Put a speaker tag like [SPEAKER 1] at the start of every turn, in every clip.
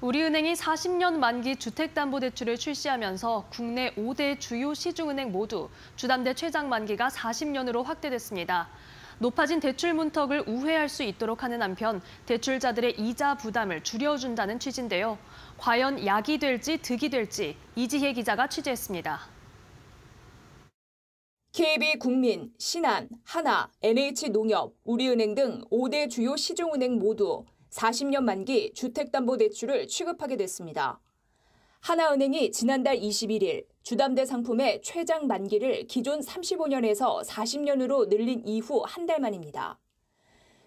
[SPEAKER 1] 우리은행이 40년 만기 주택담보대출을 출시하면서 국내 5대 주요 시중은행 모두 주담대 최장 만기가 40년으로 확대됐습니다. 높아진 대출 문턱을 우회할 수 있도록 하는 한편 대출자들의 이자 부담을 줄여준다는 취지인데요. 과연 약이 될지 득이 될지 이지혜 기자가 취재했습니다.
[SPEAKER 2] KB 국민, 신한, 하나, NH농협, 우리은행 등 5대 주요 시중은행 모두 40년 만기 주택담보대출을 취급하게 됐습니다. 하나은행이 지난달 21일 주담대 상품의 최장 만기를 기존 35년에서 40년으로 늘린 이후 한 달 만입니다.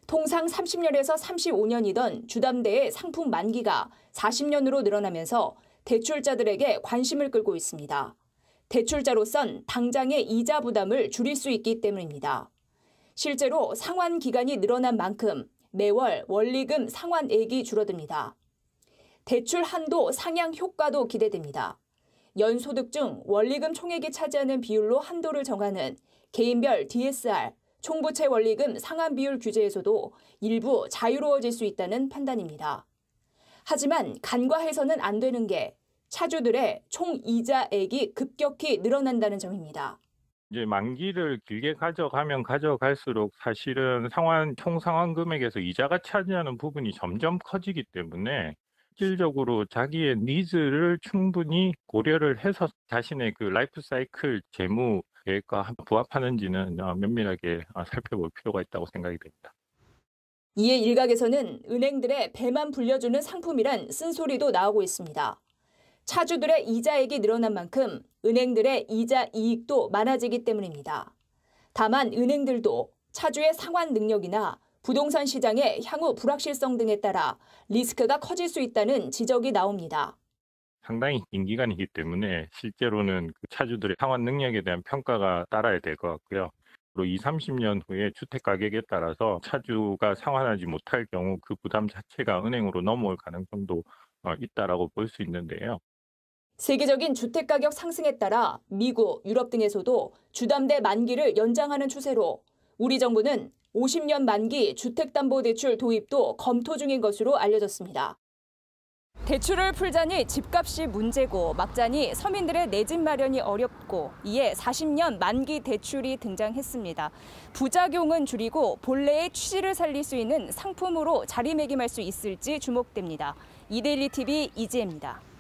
[SPEAKER 2] 통상 30년에서 35년이던 주담대의 상품 만기가 40년으로 늘어나면서 대출자들에게 관심을 끌고 있습니다. 대출자로선 당장의 이자 부담을 줄일 수 있기 때문입니다. 실제로 상환 기간이 늘어난 만큼 매월 원리금 상환액이 줄어듭니다. 대출 한도 상향 효과도 기대됩니다. 연소득 중 원리금 총액이 차지하는 비율로 한도를 정하는 개인별 DSR 총부채 원리금 상환 비율 규제에서도 일부 자유로워질 수 있다는 판단입니다. 하지만 간과해서는 안 되는 게 차주들의 총 이자액이 급격히 늘어난다는 점입니다.
[SPEAKER 3] 이제 만기를 길게 가져가면 가져갈수록 사실은 상환 총 상환 금액에서 이자가 차지하는 부분이 점점 커지기 때문에 실질적으로 자기의 니즈를 충분히 고려를 해서 자신의 그 라이프 사이클 재무 계획과 부합하는지는 어, 면밀하게 어, 살펴볼 필요가 있다고 생각이 됩니다.
[SPEAKER 2] 이에 일각에서는 은행들의 배만 불려주는 상품이란 쓴소리도 나오고 있습니다. 차주들의 이자액이 늘어난 만큼 은행들의 이자 이익도 많아지기 때문입니다. 다만 은행들도 차주의 상환 능력이나 부동산 시장의 향후 불확실성 등에 따라 리스크가 커질 수 있다는 지적이 나옵니다.
[SPEAKER 3] 상당히 긴 기간이기 때문에 실제로는 그 차주들의 상환 능력에 대한 평가가 따라야 될 것 같고요. 그리고 2, 30년 후에 주택 가격에 따라서 차주가 상환하지 못할 경우 그 부담 자체가 은행으로 넘어올 가능성도 어, 있다라고 볼 수 있는데요.
[SPEAKER 2] 세계적인 주택가격 상승에 따라 미국, 유럽 등에서도 주담대 만기를 연장하는 추세로 우리 정부는 50년 만기 주택담보대출 도입도 검토 중인 것으로 알려졌습니다. 대출을 풀자니 집값이 문제고 막자니 서민들의 내집 마련이 어렵고 이에 40년 만기 대출이 등장했습니다. 부작용은 줄이고 본래의 취지를 살릴 수 있는 상품으로 자리매김할 수 있을지 주목됩니다. 이데일리 TV 이지혜입니다.